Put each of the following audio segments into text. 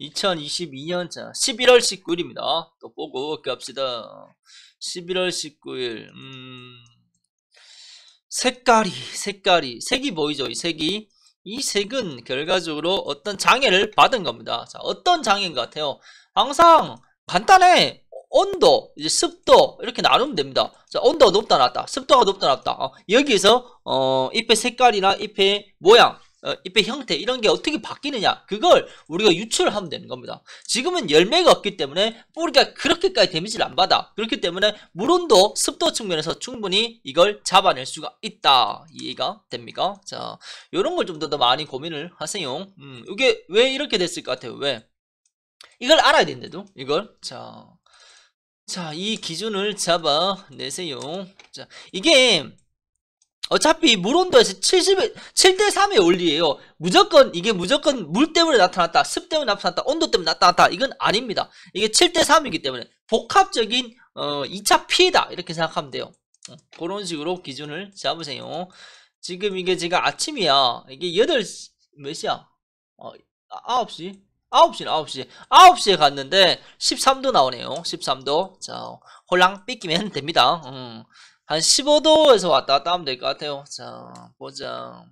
2022년자 11월 19일입니다. 또 보고 갑시다. 11월 19일 음... 색깔이 색깔이 색이 보이죠 이 색이 이 색은 결과적으로 어떤 장애를 받은 겁니다. 자, 어떤 장애인 것 같아요? 항상 간단해 온도, 이제 습도 이렇게 나누면 됩니다. 자, 온도가 높다 낮다, 습도가 높다 낮다. 어, 여기에서 어, 잎의 색깔이나 잎의 모양 어, 잎의 형태 이런 게 어떻게 바뀌느냐 그걸 우리가 유출 하면 되는 겁니다 지금은 열매가 없기 때문에 뿌리가 그렇게까지 데미지를 안 받아 그렇기 때문에 물온도 습도 측면에서 충분히 이걸 잡아낼 수가 있다 이해가 됩니까? 자 이런 걸 좀 더 많이 고민을 하세요 음, 이게 왜 이렇게 됐을 것 같아요 왜? 이걸 알아야 되는데도 이걸 자 자, 이 기준을 잡아내세요. 자, 이게 어차피 물온도에서 7 0 7대 3의 원리예요. 무조건 이게 무조건 물 때문에 나타났다. 습 때문에 나타났다. 온도 때문에 나타났다. 이건 아닙니다. 이게 7대 3이기 때문에 복합적인 어 2차 피해다. 이렇게 생각하면 돼요. 어, 그런 식으로 기준을 잡으세요. 지금 이게 제가 아침이야. 이게 8시 몇 시야? 어 9시? 9시, 9시. 9시에 갔는데 13도 나오네요. 13도. 자, 홀랑 삐끼면 됩니다. 음. 한 15도에서 왔다 갔다 하면 될 것 같아요. 자, 보자.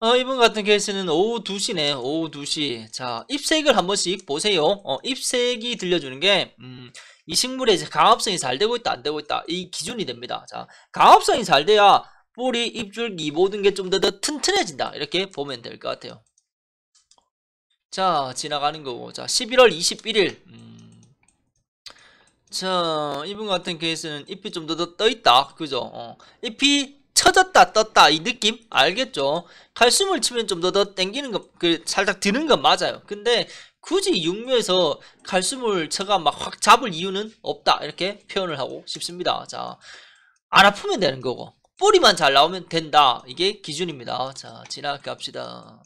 어, 이분 같은 케이스는 오후 2시네. 오후 2시. 자, 입색을한 번씩 보세요. 어, 잎색이 들려주는 게, 음, 이 식물의 이제 강합성이 잘 되고 있다, 안 되고 있다. 이 기준이 됩니다. 자, 강압성이잘 돼야 뿌리, 입줄기 모든 게 좀더더 튼튼해진다. 이렇게 보면 될 것 같아요. 자, 지나가는 거고. 자, 11월 21일. 음. 자 이분 같은 케이스는 잎이 좀 더 떠있다 그죠 어. 잎이 쳐졌다 떴다 이 느낌 알겠죠 칼슘을 치면 좀 더더 땡기는 거그 살짝 드는 건 맞아요 근데 굳이 육묘에서 칼슘을 쳐가 막 확 잡을 이유는 없다 이렇게 표현을 하고 싶습니다 자안 아프면 되는 거고 뿌리만 잘 나오면 된다 이게 기준입니다 자 지나갑시다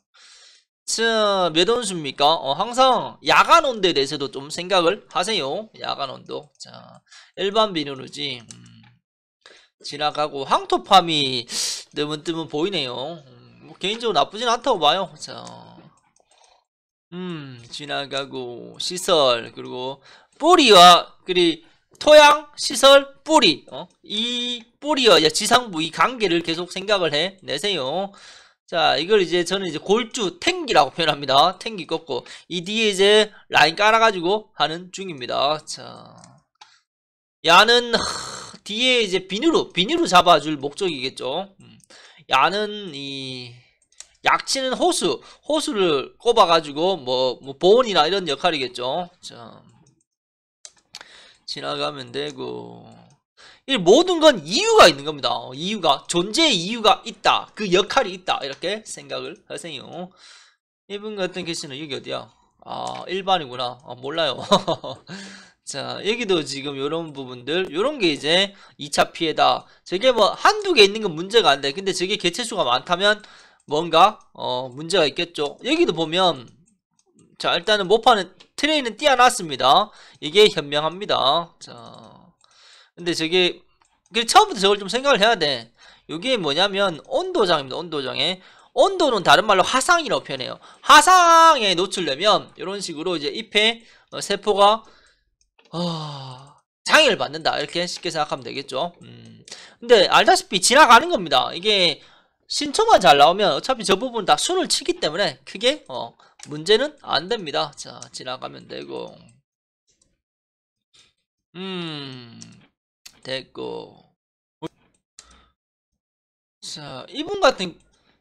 자, 몇 원수입니까? 어, 항상 야간 온도에 대해서도 좀 생각을 하세요. 야간 온도. 자, 일반 비누르지. 음, 지나가고 황토팜이 뜨문뜨문 보이네요. 음, 뭐 개인적으로 나쁘진 않다고 봐요. 자, 음, 지나가고 시설 그리고 뿌리와 그리 토양, 시설, 뿌리 어? 이 뿌리와 지상부 이 관계를 계속 생각을 해내세요. 자 이걸 이제 저는 이제 골주 탱기라고 표현합니다 탱기 꺾고 이 뒤에 이제 라인 깔아가지고 하는 중입니다 자 야는 하, 뒤에 이제 비누로 비누로 잡아줄 목적이겠죠 음, 야는 이 약치는 호수 호수를 꼽아가지고 뭐, 뭐 보온이나 이런 역할이겠죠 자 지나가면 되고 이 모든 건 이유가 있는 겁니다. 어, 이유가 존재의 이유가 있다. 그 역할이 있다. 이렇게 생각을 하세요. 이분 같은 계시는 여기 어디야? 아일반이구나 아, 몰라요. 자 여기도 지금 이런 부분들 이런게 이제 2차 피해다. 저게 뭐 한두 개 있는 건 문제가 안 돼. 근데 저게 개체수가 많다면 뭔가 어 문제가 있겠죠. 여기도 보면 자 일단은 못 파는 트레이는 띄어놨습니다. 이게 현명합니다. 자 근데 저게 처음부터 저걸 좀 생각을 해야 돼 이게 뭐냐면 온도장입니다 온도장에 온도는 다른 말로 화상이라고 표현해요 화상에 노출되면 이런 식으로 이제 잎에 어, 세포가 어... 장애를 받는다 이렇게 쉽게 생각하면 되겠죠 음... 근데 알다시피 지나가는 겁니다 이게 신초만 잘 나오면 어차피 저 부분 다 순을 치기 때문에 크게 어, 문제는 안 됩니다 자 지나가면 되고 음 됐고 자 이분 같은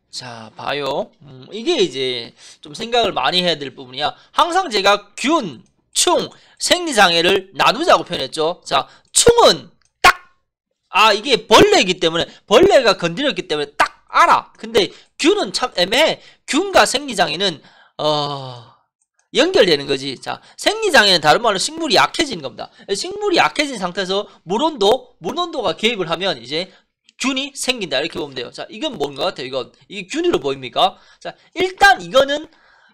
자 봐요 음, 이게 이제 좀 생각을 많이 해야 될 부분이야 항상 제가 균, 충, 생리장애를 나누자고 표현했죠 자 충은 딱아 이게 벌레이기 때문에 벌레가 건드렸기 때문에 딱 알아 근데 균은 참 애매해 균과 생리장애는 어... 연결되는 거지. 자, 생리장애는 다른 말로 식물이 약해지는 겁니다. 식물이 약해진 상태에서 물온도, 물온도가 개입을 하면 이제 균이 생긴다. 이렇게 보면 돼요. 자, 이건 뭔가 같아요, 이건? 이게 균으로 보입니까? 자, 일단 이거는,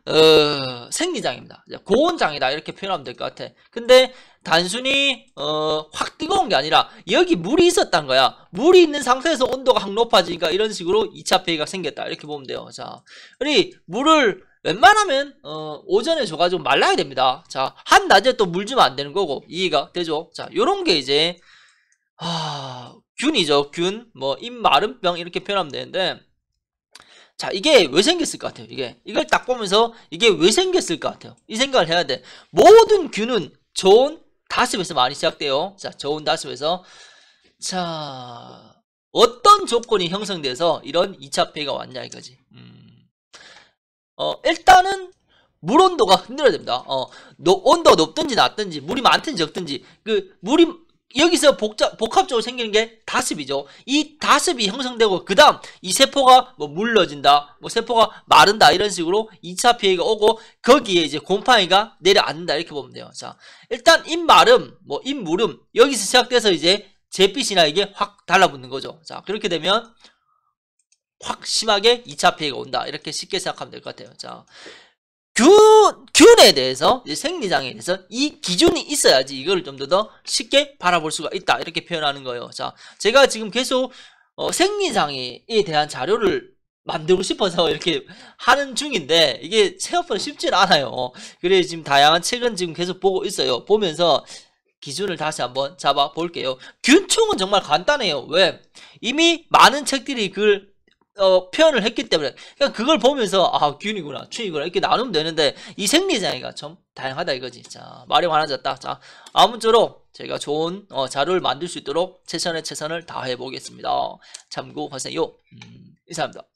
어, 생리장애입니다. 고온장애다. 이렇게 표현하면 될 것 같아. 근데 단순히, 어, 확 뜨거운 게 아니라 여기 물이 있었단 거야. 물이 있는 상태에서 온도가 확 높아지니까 이런 식으로 2차 폐해가 생겼다. 이렇게 보면 돼요. 자, 우리 물을 웬만하면 어, 오전에 줘가 지고 말라야 됩니다. 자 한낮에 또물 주면 안 되는 거고 이해가 되죠? 자 요런 게 이제 아, 균이죠 균, 뭐 입마름병 이렇게 표현하면 되는데 자 이게 왜 생겼을 것 같아요? 이게 이걸 딱 보면서 이게 왜 생겼을 것 같아요? 이 생각을 해야 돼. 모든 균은 좋은 다습에서 많이 시작돼요. 자 저온 다습에서 자 어떤 조건이 형성돼서 이런 2차 폐가 왔냐 이거지. 음. 어, 일단은 물 온도가 흔들어야 됩니다. 어, 노, 온도가 높든지 낮든지 물이 많든지 적든지 그 물이 여기서 복잡, 복합적으로 생기는 게 다습이죠. 이 다습이 형성되고 그 다음 이 세포가 뭐 물러진다, 뭐 세포가 마른다 이런 식으로 2차 피해가 오고 거기에 이제 곰팡이가 내려앉는다 이렇게 보면 돼요. 자, 일단 입마름, 뭐 입물음 여기서 시작돼서 이제 잿빛이나 이게 확 달라붙는 거죠. 자, 그렇게 되면 확심하게 2차 피해가 온다. 이렇게 쉽게 생각하면 될 것 같아요. 자, 균, 균에 대해서, 생리장에 대해서 이 기준이 있어야지 이거를 좀더 쉽게 바라볼 수가 있다. 이렇게 표현하는 거예요. 자, 제가 지금 계속 어, 생리장애에 대한 자료를 만들고 싶어서 이렇게 하는 중인데 이게 생각보다 쉽진 않아요. 그래 지금 다양한 책은 지금 계속 보고 있어요. 보면서 기준을 다시 한번 잡아 볼게요. 균총은 정말 간단해요. 왜? 이미 많은 책들이 그걸 어, 표현을 했기 때문에 그냥 그러니까 그걸 보면서 아 균이구나 충이구나 이렇게 나누면 되는데 이 생리장애가 좀 다양하다 이거지 자 말이 많아졌다 자 아무쪼록 제가 좋은 어, 자료를 만들 수 있도록 최선의 최선을 다해 보겠습니다 참고하세요 음, 이상입니다